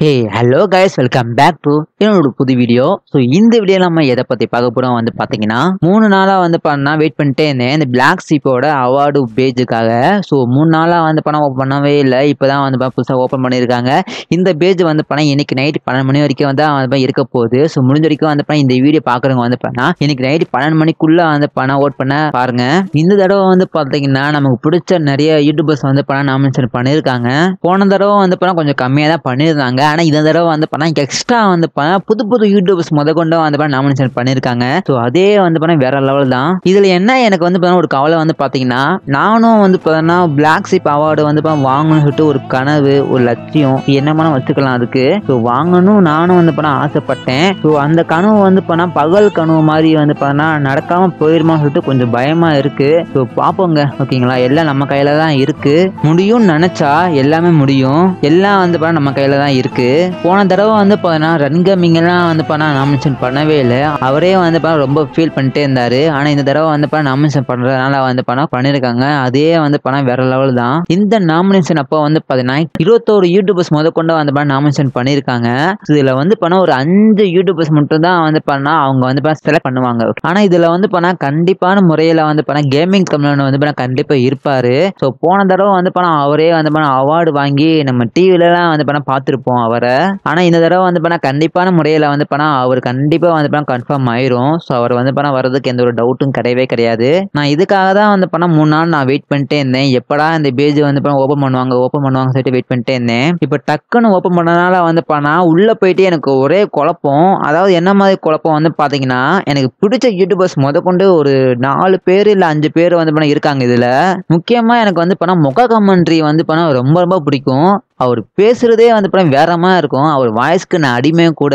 hey hello guys welcome back to என்னோட புது video so இந்த வீடியோ நம்ம எதை பற்றி பார்க்க போகிறோம் வந்து பார்த்தீங்கன்னா மூணு நாளாக வந்து பண்ணா வெயிட் பண்ணிட்டே இருந்தேன் இந்த பிளாக் சீப்போட அவார்டு பேஜுக்காக ஸோ மூணு நாளாக வந்து பணம் ஓப்பன் பண்ணவே இல்லை இப்போ தான் வந்து புதுசாக ஓப்பன் பண்ணியிருக்காங்க இந்த பேஜ் வந்து பணம் இன்னைக்கு நைட்டு பன்னெண்டு மணி வரைக்கும் வந்து வந்து இருக்க போகுது ஸோ முடிஞ்ச வரைக்கும் வந்து பணம் இந்த வீடியோ பார்க்குறவங்க வந்து பண்ணா இன்னைக்கு நைட்டு பன்னெண்டு மணிக்குள்ளே வந்து பணம் ஓட் பண்ண பாருங்க இந்த தடவை வந்து பார்த்தீங்கன்னா நமக்கு பிடிச்ச நிறைய யூடியூபர்ஸ் வந்து பணம் நாமினேஷன் பண்ணியிருக்காங்க போன தடவை வந்து பணம் கொஞ்சம் கம்மியாக தான் பண்ணியிருந்தாங்க ஆனால் இந்த தடவை வந்து படம் எக்ஸ்ட்ரா வந்து பண்ணால் புது புது யூடியூபர்ஸ் முத கொண்டு வந்து படம் நாமினேஷன் பண்ணியிருக்காங்க ஸோ அதே வந்து படம் வேற லெவல் தான் இதில் என்ன எனக்கு வந்து பார்த்தீங்கன்னா ஒரு கவலை வந்து பார்த்தீங்கன்னா நானும் வந்து பார்த்தீங்கன்னா பிளாக் சிப் அவார்டு வந்து வாங்கணும்னு சொல்லிட்டு ஒரு கனவு ஒரு லட்சியம் என்னமான வச்சுக்கலாம் அதுக்கு ஸோ வாங்கணும் நானும் வந்து பண்ண ஆசைப்பட்டேன் ஸோ அந்த கனவு வந்து பண்ணால் பகல் கனவு மாதிரி வந்து பார்த்தா நடக்காம போயிருமான்னு சொல்லிட்டு கொஞ்சம் பயமா இருக்கு ஸோ பார்ப்போங்க ஓகேங்களா எல்லாம் நம்ம கையில தான் இருக்கு முடியும்னு நினைச்சா எல்லாமே முடியும் எல்லாம் வந்து பண்ண நம்ம கையில தான் இருக்கு இருக்கு போன தடவை வந்து பார்த்தீங்கன்னா ரன் எல்லாம் வந்து பார்த்தா நாமினேஷன் பண்ணவே இல்லை அவரே வந்து பார்த்தா ரொம்ப ஃபீல் பண்ணிட்டே இருந்தாரு ஆனா இந்த தடவை வந்து பார்த்தா நாமினேஷன் பண்றதுனால வந்து பார்த்தா பண்ணிருக்காங்க அதே வந்து பார்த்தா வேற லெவல் தான் இந்த நாமினேஷன் அப்போ வந்து பார்த்தீங்கன்னா இருபத்தோரு யூடியூபர்ஸ் முத கொண்டு வந்து பார்த்தா நாமினேஷன் பண்ணியிருக்காங்க இதுல வந்து பார்த்தா ஒரு அஞ்சு யூடியூபர்ஸ் மட்டும் தான் வந்து பார்த்தா அவங்க வந்து பார்த்தா செலக்ட் பண்ணுவாங்க ஆனா இதுல வந்து பார்த்தா கண்டிப்பான முறையில வந்து பார்த்தா கேமிங் தமிழ் வந்து பார்த்தா கண்டிப்பா இருப்பாரு ஸோ போன தடவை வந்து பார்த்தா அவரே வந்து பார்த்தா அவார்டு வாங்கி நம்ம டிவிலலாம் வந்து பார்த்தா பார்த்துருப்போம் அவரை ஆனால் இந்த தடவை வந்து பண்ணால் கண்டிப்பான முறையில் வந்து பண்ணால் அவர் கண்டிப்பாக வந்து பண்ணால் கன்ஃபார்ம் ஆயிரும் ஸோ அவர் வந்து பண்ணால் வர்றதுக்கு எந்த ஒரு டவுட்டும் கிடையவே கிடையாது நான் இதுக்காக தான் வந்து பண்ணால் மூணு நாள் நான் வெயிட் பண்ணிட்டே இருந்தேன் எப்படா இந்த பேஜ் வந்து பண்ணால் ஓப்பன் பண்ணுவாங்க ஓப்பன் பண்ணுவாங்க சொல்லிட்டு வெயிட் பண்ணிட்டே இருந்தேன் இப்போ டக்குன்னு ஓப்பன் பண்ணனால வந்து பண்ணால் உள்ளே போயிட்டு எனக்கு ஒரே குழப்பம் அதாவது என்ன மாதிரி குழப்பம் வந்து பார்த்தீங்கன்னா எனக்கு பிடிச்ச யூடியூபர்ஸ் முதற்கொண்டு ஒரு நாலு பேர் இல்லை அஞ்சு பேர் வந்து பண்ணால் இருக்காங்க இதில் முக்கியமாக எனக்கு வந்து பண்ணால் முக கமெண்ட்ரி வந்து பண்ணால் ரொம்ப ரொம்ப பிடிக்கும் அவர் பேசுறதே வந்து படம் வேறமா இருக்கும் அவர் வாய்ஸ்க்கு நான் அடிமையும் கூட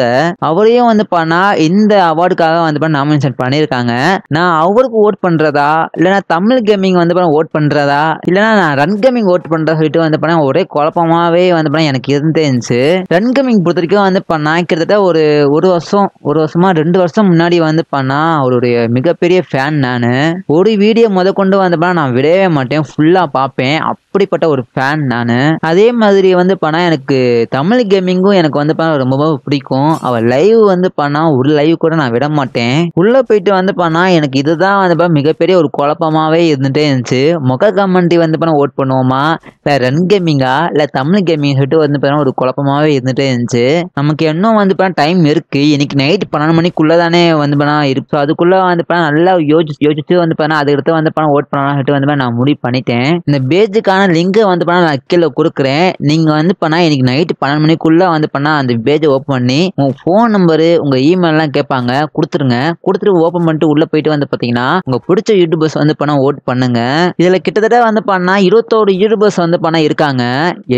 அவரையும் வந்து பண்ணா இந்த அவார்டுக்காக வந்து பண்ண நாமினேஷன் பண்ணியிருக்காங்க நான் அவருக்கு ஓட் பண்றதா இல்லைனா தமிழ் கேமிங் வந்து பண்ண ஓட் பண்றதா இல்லைனா நான் ரன் கேமிங் ஓட் பண்றதா சொல்லிட்டு வந்து பண்ண ஒரே குழப்பமாவே வந்து பண்ண எனக்கு இருந்துச்சு ரன் கேமிங் பொறுத்த வரைக்கும் வந்து பண்ணா கிட்டத்தட்ட ஒரு ஒரு வருஷம் ஒரு வருஷமா ரெண்டு வருஷம் முன்னாடி வந்து பண்ணா அவருடைய மிகப்பெரிய ஃபேன் நான் ஒரு வீடியோ முத கொண்டு வந்து நான் விடவே மாட்டேன் ஃபுல்லா பார்ப்பேன் அப்படிப்பட்ட ஒரு ஃபேன் நான் அதே மாதிரி வந்து பண்ணால் எனக்கு தமிழ் கேமிங்கும் எனக்கு வந்து பண்ணால் ரொம்ப பிடிக்கும் அவள் லைவ் வந்து பண்ணால் ஒரு லைவ் கூட நான் விட மாட்டேன் உள்ளே போயிட்டு வந்து பண்ணால் எனக்கு இதுதான் வந்து மிகப்பெரிய ஒரு குழப்பமாவே இருந்துகிட்டே இருந்துச்சு முக கம்மண்டி வந்து பண்ணால் ஓட் பண்ணுவோமா இல்லை ரன் கேமிங்கா இல்லை தமிழ் கேமிங் சொல்லிட்டு வந்து பார்த்தா ஒரு குழப்பமாவே இருந்துகிட்டே இருந்துச்சு நமக்கு இன்னும் வந்து பண்ணால் டைம் இருக்குது இன்னைக்கு நைட் பன்னெண்டு மணிக்குள்ளே தானே வந்து பண்ணால் இருக்கு அதுக்குள்ளே வந்து பண்ணால் நல்லா யோசிச்சு யோசிச்சு வந்து பண்ணால் அதுக்கடுத்து வந்து பண்ணால் ஓட் பண்ணலாம் சொல்லிட்டு வந்து நான் முடிவு பண்ணிட்டேன் இந்த பேஜுக்கான ஆனால் லிங்கை வந்து பண்ணால் நான் கீழே கொடுக்குறேன் நீங்கள் வந்து பண்ணால் எனக்கு நைட்டு பன்னெண்டு மணிக்குள்ளே வந்து பண்ணால் அந்த பேஜை ஓப்பன் பண்ணி உங்கள் ஃபோன் நம்பரு உங்கள் இமெயிலெலாம் கேட்பாங்க கொடுத்துருங்க கொடுத்துட்டு ஓப்பன் பண்ணிட்டு உள்ளே போயிட்டு வந்து பார்த்தீங்கன்னா உங்கள் பிடிச்ச யூடியூபர்ஸ் வந்து பண்ணால் ஓட் பண்ணுங்க இதில் கிட்டத்தட்ட வந்து பண்ணால் இருபத்தோரு யூடியூபர்ஸ் வந்து பண்ணால் இருக்காங்க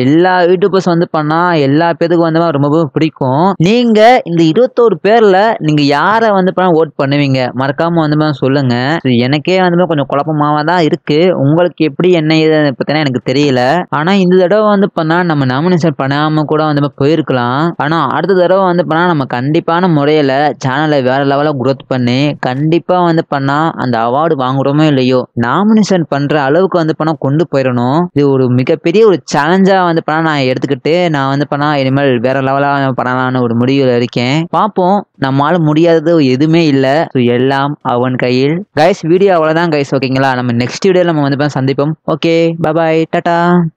எல்லா யூடியூபர்ஸ் வந்து பண்ணால் எல்லா பேருக்கும் வந்து ரொம்பவும் பிடிக்கும் நீங்கள் இந்த இருபத்தோரு பேரில் நீங்கள் யாரை வந்து பண்ணால் ஓட் பண்ணுவீங்க மறக்காமல் வந்து சொல்லுங்கள் எனக்கே வந்து கொஞ்சம் குழப்பமாக தான் இருக்குது உங்களுக்கு எப்படி என்ன இது பார்த்தீங்கன்னா எனக்கு எனக்கு தெரியல ஆனா இந்த தடவை வந்து பண்ணா நம்ம நாமினேஷன் பண்ணாம கூட வந்து போயிருக்கலாம் ஆனா அடுத்த தடவை வந்து பண்ணா நம்ம கண்டிப்பான முறையில சேனலை வேற லெவல குரோத் பண்ணி கண்டிப்பா வந்து பண்ணா அந்த அவார்டு வாங்குறோமோ இல்லையோ நாமினேஷன் பண்ற அளவுக்கு வந்து பண்ணா கொண்டு போயிடணும் இது ஒரு மிகப்பெரிய ஒரு சேலஞ்சா வந்து பண்ணா நான் எடுத்துக்கிட்டு நான் வந்து பண்ணா இனிமேல் வேற லெவலா பண்ணலாம்னு ஒரு முடிவில் இருக்கேன் பார்ப்போம் நம்மளால முடியாதது எதுவுமே இல்லை எல்லாம் அவன் கையில் கைஸ் வீடியோ அவ்வளோதான் கைஸ் ஓகேங்களா நம்ம நெக்ஸ்ட் வீடியோ நம்ம வந்து சந்திப்போம் ஓகே பாய் ఏటట